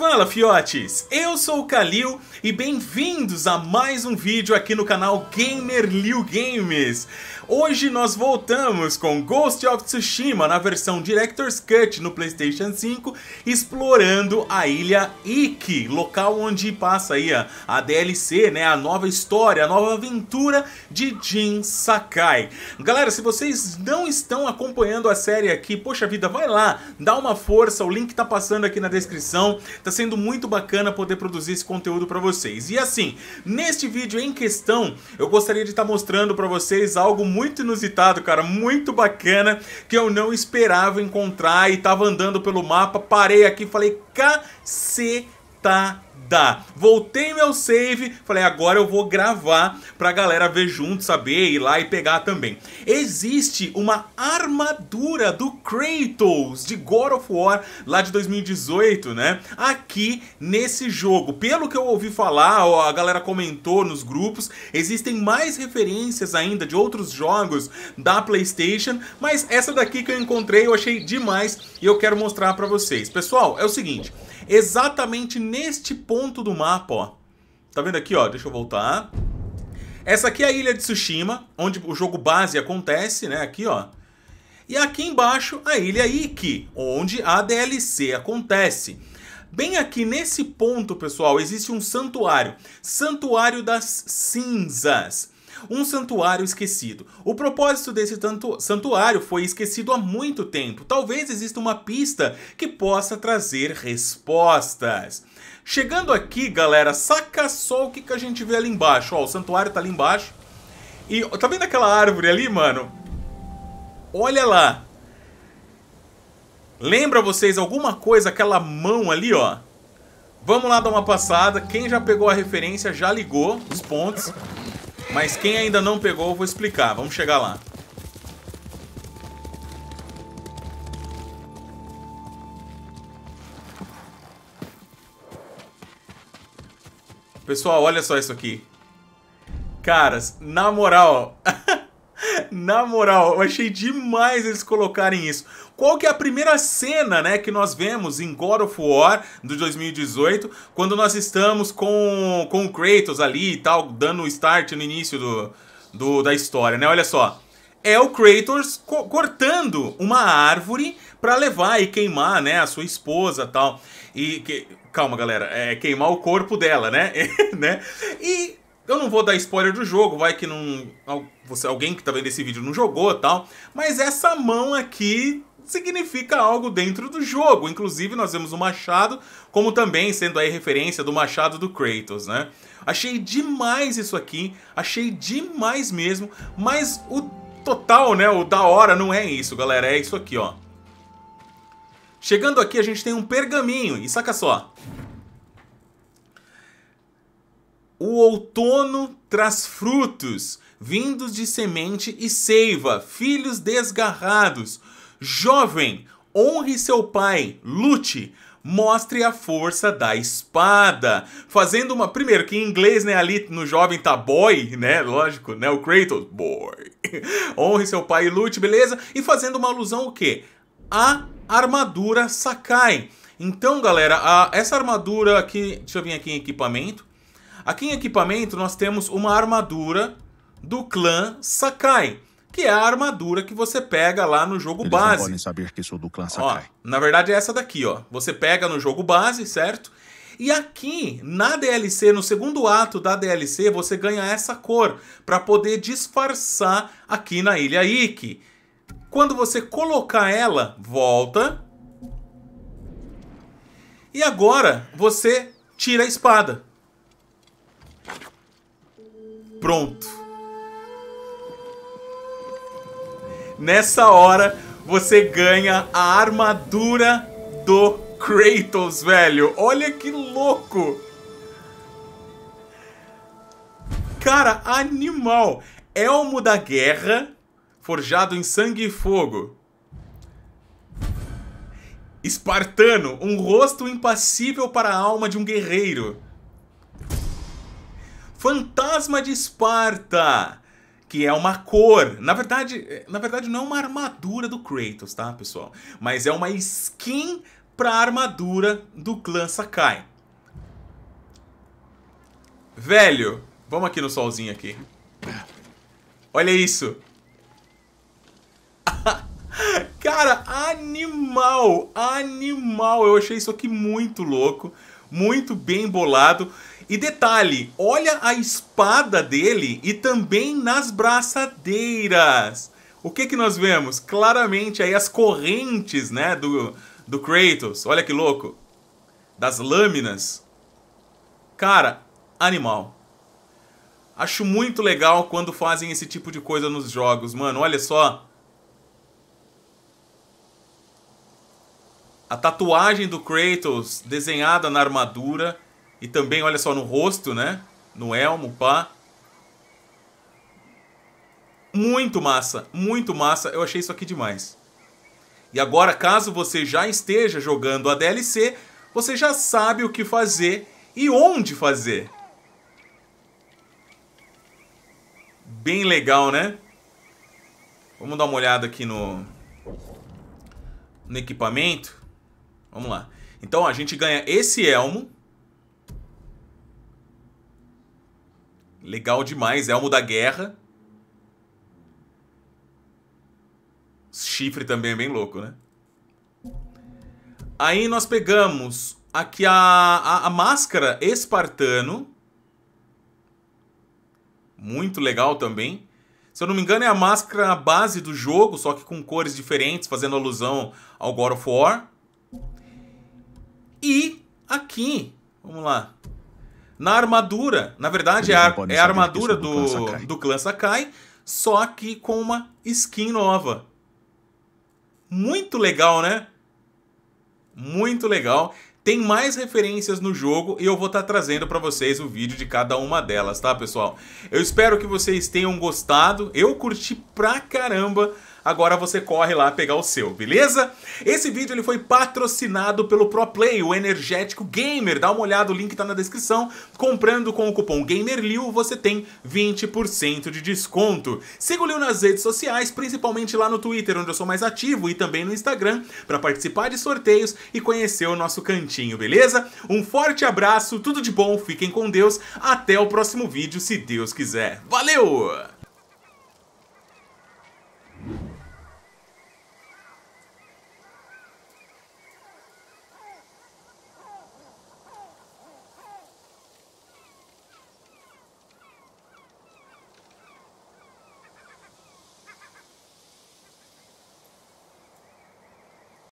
Fala fiotes, eu sou o Kalil e bem-vindos a mais um vídeo aqui no canal Gamer Liu Games. Hoje nós voltamos com Ghost of Tsushima na versão Director's Cut no Playstation 5, explorando a ilha Ikki, local onde passa aí a, a DLC, né, a nova história, a nova aventura de Jin Sakai. Galera, se vocês não estão acompanhando a série aqui, poxa vida, vai lá, dá uma força, o link tá passando aqui na descrição, tá Tá sendo muito bacana poder produzir esse conteúdo para vocês. E assim, neste vídeo em questão, eu gostaria de estar tá mostrando para vocês algo muito inusitado, cara, muito bacana, que eu não esperava encontrar e tava andando pelo mapa, parei aqui e falei, caceta! Dá. Voltei meu save, falei, agora eu vou gravar pra galera ver junto, saber, ir lá e pegar também. Existe uma armadura do Kratos de God of War lá de 2018, né? Aqui nesse jogo. Pelo que eu ouvi falar, ó, a galera comentou nos grupos, existem mais referências ainda de outros jogos da PlayStation, mas essa daqui que eu encontrei eu achei demais e eu quero mostrar pra vocês. Pessoal, é o seguinte, exatamente neste ponto do mapa, ó. Tá vendo aqui, ó? Deixa eu voltar. Essa aqui é a ilha de Tsushima, onde o jogo base acontece, né? Aqui, ó. E aqui embaixo, a ilha Iki, onde a DLC acontece. Bem aqui nesse ponto, pessoal, existe um santuário. Santuário das Cinzas um santuário esquecido. O propósito desse santuário foi esquecido há muito tempo. Talvez exista uma pista que possa trazer respostas. Chegando aqui, galera, saca só o que, que a gente vê ali embaixo. Ó, o santuário tá ali embaixo. E tá vendo aquela árvore ali, mano? Olha lá. Lembra vocês alguma coisa aquela mão ali, ó? Vamos lá dar uma passada. Quem já pegou a referência já ligou os pontos. Mas quem ainda não pegou, eu vou explicar. Vamos chegar lá. Pessoal, olha só isso aqui. Caras, na moral... na moral, eu achei demais eles colocarem isso. Qual que é a primeira cena, né, que nós vemos em God of War de 2018, quando nós estamos com, com o Kratos ali e tal, dando o start no início do, do, da história, né? Olha só. É o Kratos co cortando uma árvore para levar e queimar, né, a sua esposa, tal. E que, calma, galera, é queimar o corpo dela, né? né? E eu não vou dar spoiler do jogo, vai que não você, alguém que tá vendo esse vídeo não jogou tal. Mas essa mão aqui significa algo dentro do jogo. Inclusive, nós vemos o machado, como também sendo aí referência do machado do Kratos, né? Achei demais isso aqui, achei demais mesmo, mas o total, né, o da hora não é isso, galera, é isso aqui, ó. Chegando aqui, a gente tem um pergaminho, e saca só. O outono traz frutos, vindos de semente e seiva, filhos desgarrados. Jovem, honre seu pai, lute, mostre a força da espada. Fazendo uma. Primeiro, que em inglês, né, ali no jovem tá boy, né? Lógico, né? O Kratos, boy. honre seu pai e lute, beleza? E fazendo uma alusão o quê? A armadura Sakai. Então, galera, a, essa armadura aqui. Deixa eu vir aqui em equipamento. Aqui em equipamento nós temos uma armadura do clã Sakai, que é a armadura que você pega lá no jogo Eles base. Não podem saber que sou do clã Sakai. Ó, na verdade é essa daqui, ó. Você pega no jogo base, certo? E aqui, na DLC, no segundo ato da DLC, você ganha essa cor para poder disfarçar aqui na Ilha Ikki. Quando você colocar ela, volta. E agora você tira a espada pronto. Nessa hora, você ganha a armadura do Kratos, velho. Olha que louco! Cara, animal! Elmo da Guerra, forjado em sangue e fogo. Espartano, um rosto impassível para a alma de um guerreiro. Fantasma de Esparta, que é uma cor. Na verdade, na verdade não é uma armadura do Kratos, tá, pessoal? Mas é uma skin para a armadura do clã Sakai. Velho, vamos aqui no solzinho aqui. Olha isso. Cara, animal, animal. Eu achei isso aqui muito louco, muito bem bolado. E detalhe, olha a espada dele e também nas braçadeiras. O que que nós vemos? Claramente aí as correntes, né, do, do Kratos. Olha que louco. Das lâminas. Cara, animal. Acho muito legal quando fazem esse tipo de coisa nos jogos, mano. Olha só. A tatuagem do Kratos desenhada na armadura e também, olha só, no rosto, né? No elmo, pá. Muito massa, muito massa. Eu achei isso aqui demais. E agora, caso você já esteja jogando a DLC, você já sabe o que fazer e onde fazer. Bem legal, né? Vamos dar uma olhada aqui no, no equipamento. Vamos lá. Então, a gente ganha esse elmo. Legal demais. Elmo da Guerra. Chifre também é bem louco, né? Aí nós pegamos aqui a, a, a máscara espartano. Muito legal também. Se eu não me engano, é a máscara base do jogo, só que com cores diferentes, fazendo alusão ao God of War. E aqui, vamos lá na armadura. Na verdade, é a, é a armadura é do, do clã, do clã Sakai, só que com uma skin nova. Muito legal, né? Muito legal. Tem mais referências no jogo e eu vou estar tá trazendo para vocês o vídeo de cada uma delas, tá, pessoal? Eu espero que vocês tenham gostado. Eu curti pra caramba agora você corre lá pegar o seu, beleza? Esse vídeo ele foi patrocinado pelo ProPlay, o energético gamer. Dá uma olhada, o link tá na descrição. Comprando com o cupom GAMERLIU, você tem 20% de desconto. Siga o Liu nas redes sociais, principalmente lá no Twitter, onde eu sou mais ativo, e também no Instagram, para participar de sorteios e conhecer o nosso cantinho, beleza? Um forte abraço, tudo de bom, fiquem com Deus, até o próximo vídeo, se Deus quiser. Valeu!